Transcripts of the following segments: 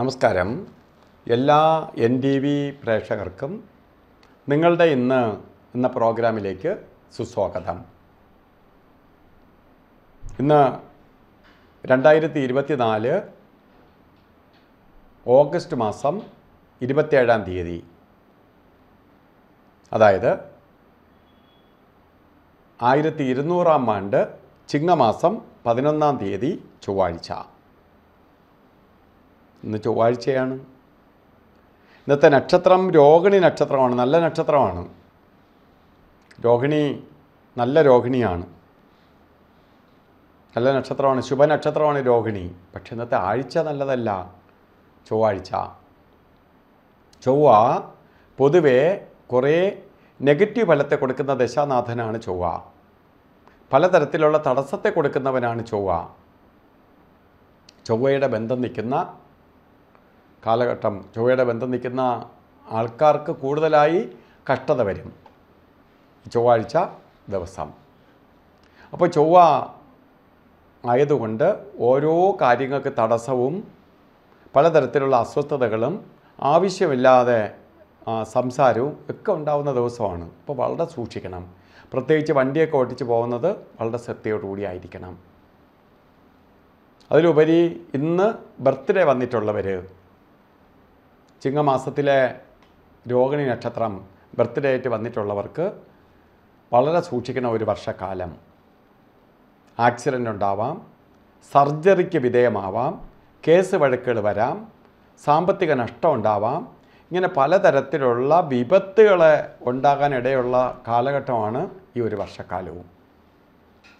നമസ്കാരം എല്ലാ N T V പ്രേക്ഷകർക്കും നിങ്ങളുടെ ഇന്ന് എന്ന പ്രോഗ്രാമിലേക്ക് സുസ്വാഗതം ഇന്ന് രണ്ടായിരത്തി ഇരുപത്തിനാല് ഓഗസ്റ്റ് മാസം ഇരുപത്തേഴാം തീയതി അതായത് ആയിരത്തി ഇരുന്നൂറാം ആണ്ട് ചിങ്ങമാസം പതിനൊന്നാം തീയതി ചൊവ്വാഴ്ച ഇന്ന് ചൊവ്വാഴ്ചയാണ് ഇന്നത്തെ നക്ഷത്രം രോഹിണി നക്ഷത്രമാണ് നല്ല നക്ഷത്രമാണ് രോഹിണി നല്ല രോഹിണിയാണ് നല്ല നക്ഷത്രമാണ് ശുഭനക്ഷത്രമാണ് രോഹിണി പക്ഷെ ഇന്നത്തെ ആഴ്ച നല്ലതല്ല ചൊവ്വാഴ്ച ചൊവ്വ പൊതുവെ കുറേ നെഗറ്റീവ് ഫലത്തെ കൊടുക്കുന്ന ദശാനാഥനാണ് ചൊവ്വ പലതരത്തിലുള്ള തടസ്സത്തെ കൊടുക്കുന്നവനാണ് ചൊവ്വ ചൊവ്വയുടെ ബന്ധം നിൽക്കുന്ന കാലഘട്ടം ചൊവ്വയുടെ ബന്ധം നിൽക്കുന്ന ആൾക്കാർക്ക് കൂടുതലായി കഷ്ടത വരും ചൊവ്വാഴ്ച ദിവസം അപ്പോൾ ചൊവ്വ ആയതുകൊണ്ട് ഓരോ കാര്യങ്ങൾക്ക് തടസ്സവും പലതരത്തിലുള്ള അസ്വസ്ഥതകളും ആവശ്യമില്ലാതെ സംസാരവും ഒക്കെ ഉണ്ടാവുന്ന ദിവസമാണ് അപ്പോൾ വളരെ സൂക്ഷിക്കണം പ്രത്യേകിച്ച് വണ്ടിയൊക്കെ ഓട്ടിച്ച് പോകുന്നത് വളരെ ശ്രദ്ധയോടുകൂടി ആയിരിക്കണം അതിലുപരി ഇന്ന് ബർത്ത്ഡേ വന്നിട്ടുള്ളവർ ചിങ്ങമാസത്തിലെ രോഹിണി നക്ഷത്രം ബർത്ത്ഡേ ആയിട്ട് വന്നിട്ടുള്ളവർക്ക് വളരെ സൂക്ഷിക്കുന്ന ഒരു വർഷക്കാലം ആക്സിഡൻ്റ് ഉണ്ടാവാം സർജറിക്ക് വിധേയമാവാം കേസ് വഴക്കുകൾ വരാം സാമ്പത്തിക നഷ്ടം ഉണ്ടാവാം ഇങ്ങനെ പലതരത്തിലുള്ള വിപത്തുകളെ ഉണ്ടാകാനിടയുള്ള കാലഘട്ടമാണ് ഈ ഒരു വർഷക്കാലവും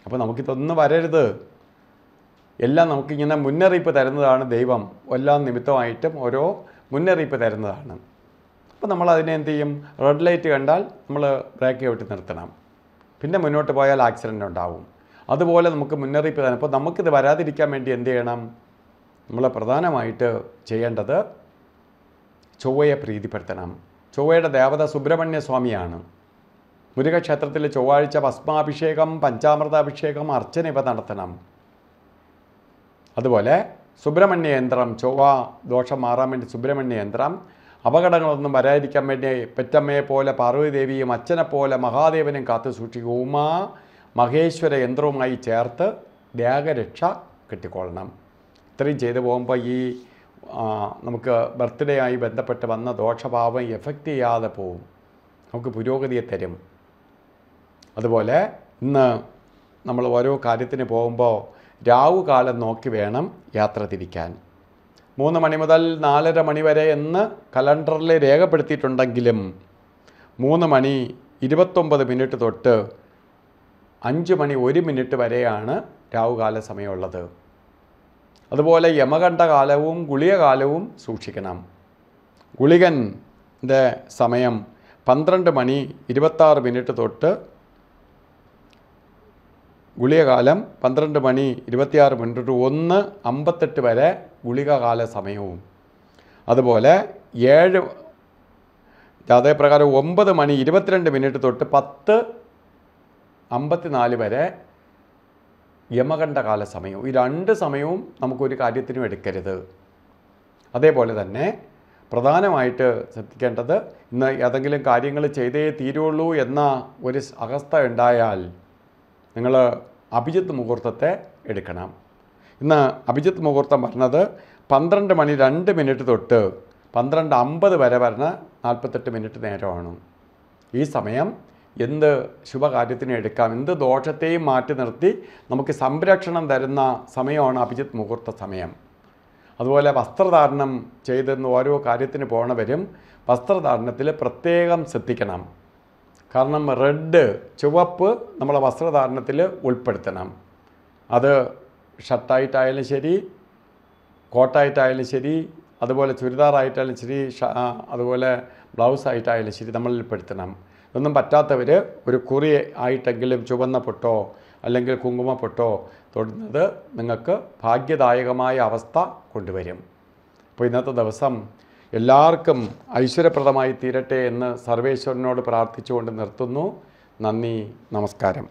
അപ്പോൾ നമുക്കിതൊന്നും വരരുത് എല്ലാം നമുക്കിങ്ങനെ മുന്നറിയിപ്പ് തരുന്നതാണ് ദൈവം എല്ലാ നിമിത്തമായിട്ടും ഓരോ മുന്നറിയിപ്പ് തരുന്നതാണ് അപ്പോൾ നമ്മൾ അതിനെ എന്ത് ചെയ്യും റെഡ് ലൈറ്റ് കണ്ടാൽ നമ്മൾ ബ്രേക്ക് ചവിട്ടി നിർത്തണം പിന്നെ മുന്നോട്ട് പോയാൽ ആക്സിഡൻ്റ് ഉണ്ടാവും അതുപോലെ നമുക്ക് മുന്നറിയിപ്പ് തരണം അപ്പോൾ നമുക്കിത് വരാതിരിക്കാൻ വേണ്ടി എന്ത് ചെയ്യണം നമ്മൾ പ്രധാനമായിട്ട് ചെയ്യേണ്ടത് ചൊവ്വയെ പ്രീതിപ്പെടുത്തണം ചൊവ്വയുടെ ദേവത സുബ്രഹ്മണ്യ സ്വാമിയാണ് മുരുകക്ഷേത്രത്തിൽ ചൊവ്വാഴ്ച ഭസ്മാഭിഷേകം പഞ്ചാമൃതാഭിഷേകം അർച്ചന ഇവ നടത്തണം അതുപോലെ സുബ്രഹ്മണ്യ യന്ത്രം ചൊവ്വ ദോഷം മാറാൻ വേണ്ടി സുബ്രഹ്മണ്യ യന്ത്രം അപകടങ്ങളൊന്നും വരാതിരിക്കാൻ വേണ്ടി പെറ്റമ്മയെ പോലെ പാർവതിദേവിയും അച്ഛനെ പോലെ മഹാദേവനും കാത്തു സൂക്ഷിക്കുക ഉമാ മഹേശ്വര യന്ത്രവുമായി ചേർത്ത് ത്യാഗരക്ഷ കിട്ടിക്കൊള്ളണം ഇത്രയും ചെയ്തു പോകുമ്പോൾ ഈ നമുക്ക് ബർത്ത്ഡേ ആയി ബന്ധപ്പെട്ട് വന്ന ദോഷഭാവം എഫക്റ്റ് ചെയ്യാതെ പോവും നമുക്ക് പുരോഗതിയെ തരും അതുപോലെ ഇന്ന് നമ്മൾ ഓരോ കാര്യത്തിന് പോകുമ്പോൾ രാവുകാലം നോക്കി വേണം യാത്ര തിരിക്കാൻ മൂന്ന് മണി മുതൽ നാലര മണി വരെ എന്ന് കലണ്ടറിൽ രേഖപ്പെടുത്തിയിട്ടുണ്ടെങ്കിലും മൂന്ന് മണി ഇരുപത്തൊമ്പത് മിനിറ്റ് തൊട്ട് അഞ്ച് മണി ഒരു മിനിറ്റ് വരെയാണ് രാവുകാല സമയമുള്ളത് അതുപോലെ യമകണ്ഠകാലവും ഗുളികകാലവും സൂക്ഷിക്കണം ഗുളികൻ്റെ സമയം പന്ത്രണ്ട് മണി ഇരുപത്താറ് മിനിറ്റ് തൊട്ട് ഗുളികകാലം പന്ത്രണ്ട് മണി ഇരുപത്തിയാറ് മിനിറ്റ് ടു ഒന്ന് അമ്പത്തെട്ട് വരെ ഗുളികകാല സമയവും അതുപോലെ ഏഴ് അതേപ്രകാരം ഒമ്പത് മണി ഇരുപത്തിരണ്ട് മിനിറ്റ് തൊട്ട് പത്ത് അമ്പത്തിനാല് വരെ യമകണ്ഠകാല സമയവും ഈ രണ്ട് സമയവും നമുക്കൊരു കാര്യത്തിനും എടുക്കരുത് അതേപോലെ തന്നെ പ്രധാനമായിട്ട് ശ്രദ്ധിക്കേണ്ടത് ഇന്ന് ഏതെങ്കിലും കാര്യങ്ങൾ ചെയ്തേ തീരുള്ളൂ എന്ന ഒരു അവസ്ഥ ഉണ്ടായാൽ നിങ്ങൾ അഭിജിത്ത് മുഹൂർത്തത്തെ എടുക്കണം ഇന്ന് അഭിജിത്ത് മുഹൂർത്തം വരുന്നത് പന്ത്രണ്ട് മണി രണ്ട് മിനിറ്റ് തൊട്ട് പന്ത്രണ്ട് അമ്പത് വരെ വരുന്ന നാൽപ്പത്തെട്ട് മിനിറ്റ് നേരമാണ് ഈ സമയം എന്ത് ശുഭകാര്യത്തിന് എടുക്കാം എന്ത് ദോഷത്തെയും മാറ്റി നിർത്തി നമുക്ക് സംരക്ഷണം തരുന്ന സമയമാണ് അഭിജിത്ത് മുഹൂർത്ത സമയം അതുപോലെ വസ്ത്രധാരണം ചെയ്തെന്ന് ഓരോ കാര്യത്തിന് പോണവരും വസ്ത്രധാരണത്തിൽ പ്രത്യേകം ശ്രദ്ധിക്കണം കാരണം റെഡ് ചുവപ്പ് നമ്മളെ വസ്ത്രധാരണത്തിൽ ഉൾപ്പെടുത്തണം അത് ഷർട്ടായിട്ടായാലും ശരി കോട്ടായിട്ടായാലും ശരി അതുപോലെ ചുരിദാറായിട്ടായാലും ശരി അതുപോലെ ബ്ലൗസായിട്ടായാലും ശരി നമ്മൾ ഉൾപ്പെടുത്തണം ഒന്നും പറ്റാത്തവർ ഒരു കുറി ആയിട്ടെങ്കിലും ചുവന്ന പൊട്ടോ അല്ലെങ്കിൽ കുങ്കുമ പൊട്ടോ തൊടുന്നത് നിങ്ങൾക്ക് ഭാഗ്യദായകമായ അവസ്ഥ കൊണ്ടുവരും അപ്പോൾ ഇന്നത്തെ ദിവസം എല്ലാവർക്കും ഐശ്വര്യപ്രദമായി തീരട്ടെ എന്ന് സർവേശ്വരനോട് പ്രാർത്ഥിച്ചുകൊണ്ട് നിർത്തുന്നു നന്ദി നമസ്കാരം